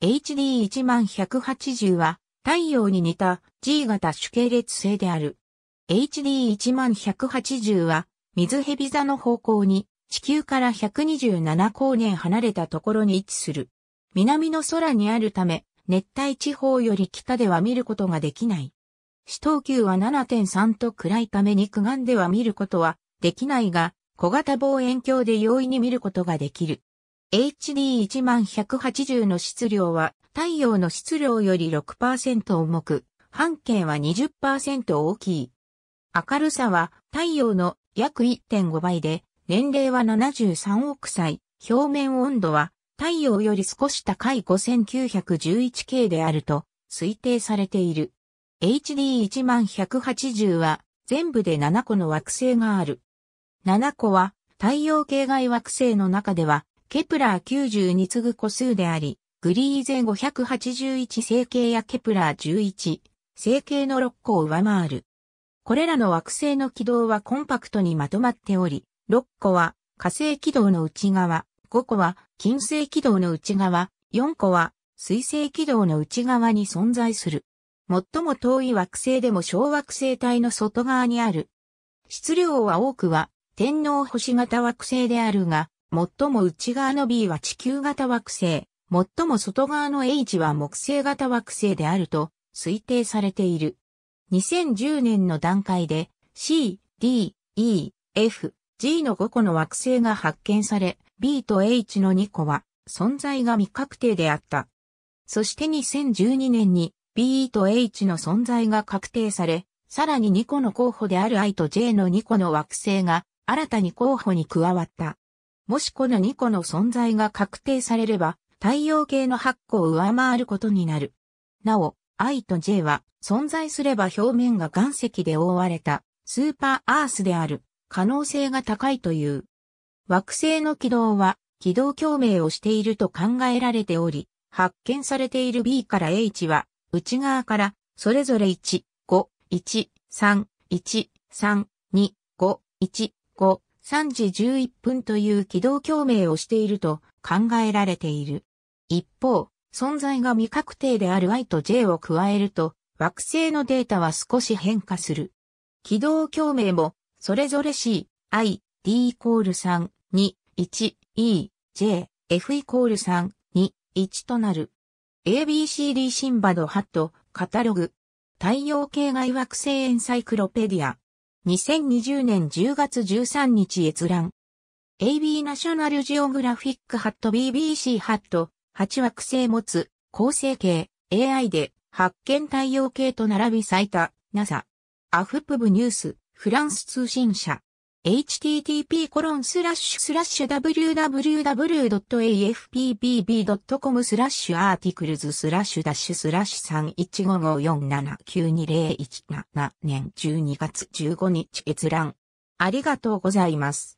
HD1180 は太陽に似た G 型主系列星である。HD1180 は水蛇座の方向に地球から127光年離れたところに位置する。南の空にあるため熱帯地方より北では見ることができない。四等級は7.3と暗いため肉眼では見ることはできないが小型望遠鏡で容易に見ることができる。h d 1 1 8 0の質量は太陽の質量より6%重く、半径は20%大きい。明るさは太陽の約1.5倍で、年齢は73億歳、表面温度は太陽より少し高い 5911K であると推定されている。h d 1 1 8 0は全部で7個の惑星がある。7個は太陽系外惑星の中ではケプラー90に次ぐ個数であり、グリーゼン581星系やケプラー11星系の6個を上回る。これらの惑星の軌道はコンパクトにまとまっており、6個は火星軌道の内側、5個は金星軌道の内側、4個は水星軌道の内側に存在する。最も遠い惑星でも小惑星帯の外側にある。質量は多くは天皇星型惑星であるが、最も内側の B は地球型惑星、最も外側の H は木星型惑星であると推定されている。2010年の段階で C、D、E、F、G の5個の惑星が発見され、B と H の2個は存在が未確定であった。そして2012年に B と H の存在が確定され、さらに2個の候補である I と J の2個の惑星が新たに候補に加わった。もしこの2個の存在が確定されれば、太陽系の8個を上回ることになる。なお、I と J は存在すれば表面が岩石で覆われたスーパーアースである可能性が高いという。惑星の軌道は軌道共鳴をしていると考えられており、発見されている B から H は内側からそれぞれ1、5、1、3、1、3、2、5、1、5、3時11分という軌道共鳴をしていると考えられている。一方、存在が未確定である I と J を加えると、惑星のデータは少し変化する。軌道共鳴も、それぞれ C、I、D イコール3、2、1、E、J、F イコール3、2、1となる。ABCD シンバドハット、カタログ。太陽系外惑星エンサイクロペディア。2020年10月13日閲覧。AB ナショナルジオグラフィックハット BBC ハット8惑星持つ構成形 AI で発見太陽系と並び最多 NASA アフプブニュースフランス通信社 http://www.afpbb.com スラッシュアーティクルズスラッシュダッシュスラッシュ31554792017年12月15日閲覧。ありがとうございます。